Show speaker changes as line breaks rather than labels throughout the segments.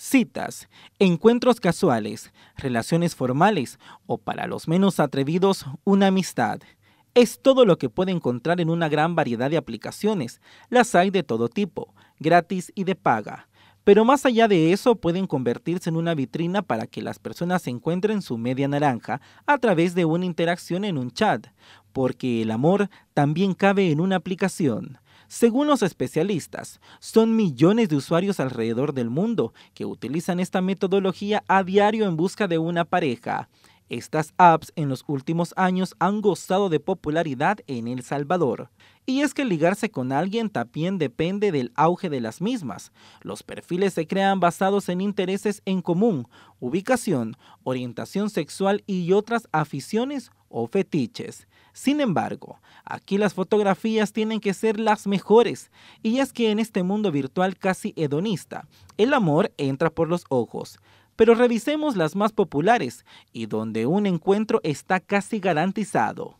citas, encuentros casuales, relaciones formales o para los menos atrevidos una amistad. Es todo lo que puede encontrar en una gran variedad de aplicaciones. Las hay de todo tipo, gratis y de paga. Pero más allá de eso, pueden convertirse en una vitrina para que las personas encuentren su media naranja a través de una interacción en un chat, porque el amor también cabe en una aplicación. Según los especialistas, son millones de usuarios alrededor del mundo que utilizan esta metodología a diario en busca de una pareja. Estas apps en los últimos años han gozado de popularidad en El Salvador. Y es que ligarse con alguien también depende del auge de las mismas. Los perfiles se crean basados en intereses en común, ubicación, orientación sexual y otras aficiones o fetiches. Sin embargo, aquí las fotografías tienen que ser las mejores, y es que en este mundo virtual casi hedonista, el amor entra por los ojos. Pero revisemos las más populares y donde un encuentro está casi garantizado.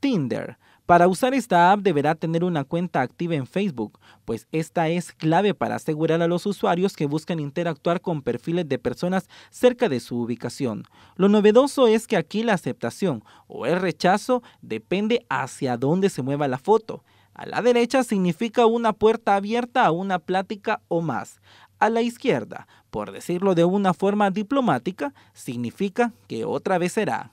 Tinder, para usar esta app deberá tener una cuenta activa en Facebook, pues esta es clave para asegurar a los usuarios que buscan interactuar con perfiles de personas cerca de su ubicación. Lo novedoso es que aquí la aceptación o el rechazo depende hacia dónde se mueva la foto. A la derecha significa una puerta abierta a una plática o más. A la izquierda, por decirlo de una forma diplomática, significa que otra vez será.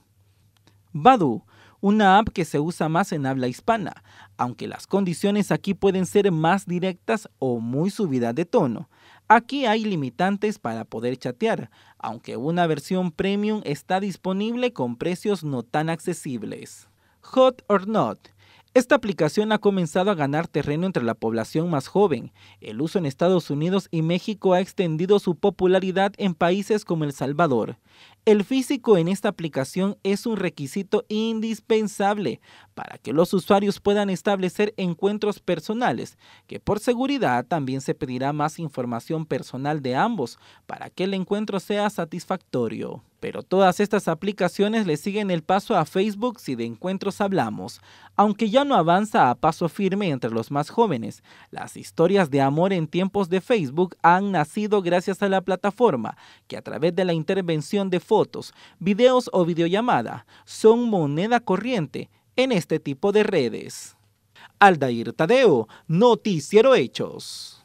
Badu una app que se usa más en habla hispana, aunque las condiciones aquí pueden ser más directas o muy subidas de tono. Aquí hay limitantes para poder chatear, aunque una versión premium está disponible con precios no tan accesibles. Hot or Not. Esta aplicación ha comenzado a ganar terreno entre la población más joven. El uso en Estados Unidos y México ha extendido su popularidad en países como El Salvador. El físico en esta aplicación es un requisito indispensable para que los usuarios puedan establecer encuentros personales, que por seguridad también se pedirá más información personal de ambos para que el encuentro sea satisfactorio. Pero todas estas aplicaciones le siguen el paso a Facebook si de encuentros hablamos. Aunque ya no avanza a paso firme entre los más jóvenes, las historias de amor en tiempos de Facebook han nacido gracias a la plataforma, que a través de la intervención de fotos, videos o videollamada, son moneda corriente en este tipo de redes. Aldair Tadeo, Noticiero Hechos.